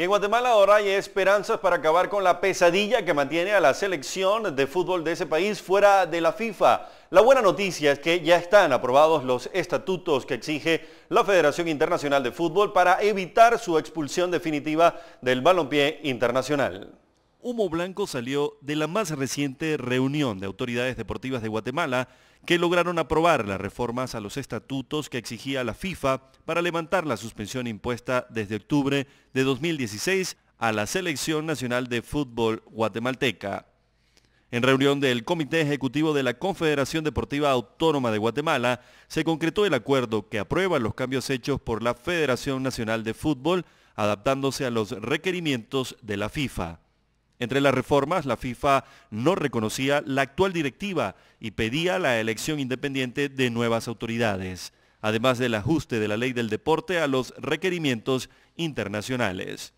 Y en Guatemala ahora hay esperanzas para acabar con la pesadilla que mantiene a la selección de fútbol de ese país fuera de la FIFA. La buena noticia es que ya están aprobados los estatutos que exige la Federación Internacional de Fútbol para evitar su expulsión definitiva del balompié internacional humo blanco salió de la más reciente reunión de autoridades deportivas de Guatemala que lograron aprobar las reformas a los estatutos que exigía la FIFA para levantar la suspensión impuesta desde octubre de 2016 a la Selección Nacional de Fútbol guatemalteca. En reunión del Comité Ejecutivo de la Confederación Deportiva Autónoma de Guatemala, se concretó el acuerdo que aprueba los cambios hechos por la Federación Nacional de Fútbol, adaptándose a los requerimientos de la FIFA. Entre las reformas, la FIFA no reconocía la actual directiva y pedía la elección independiente de nuevas autoridades, además del ajuste de la ley del deporte a los requerimientos internacionales.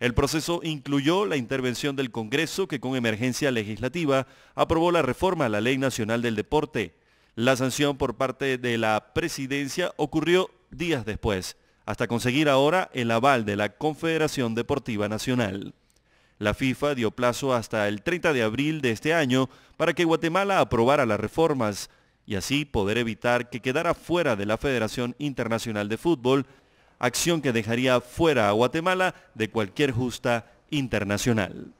El proceso incluyó la intervención del Congreso que con emergencia legislativa aprobó la reforma a la Ley Nacional del Deporte. La sanción por parte de la presidencia ocurrió días después, hasta conseguir ahora el aval de la Confederación Deportiva Nacional. La FIFA dio plazo hasta el 30 de abril de este año para que Guatemala aprobara las reformas y así poder evitar que quedara fuera de la Federación Internacional de Fútbol, acción que dejaría fuera a Guatemala de cualquier justa internacional.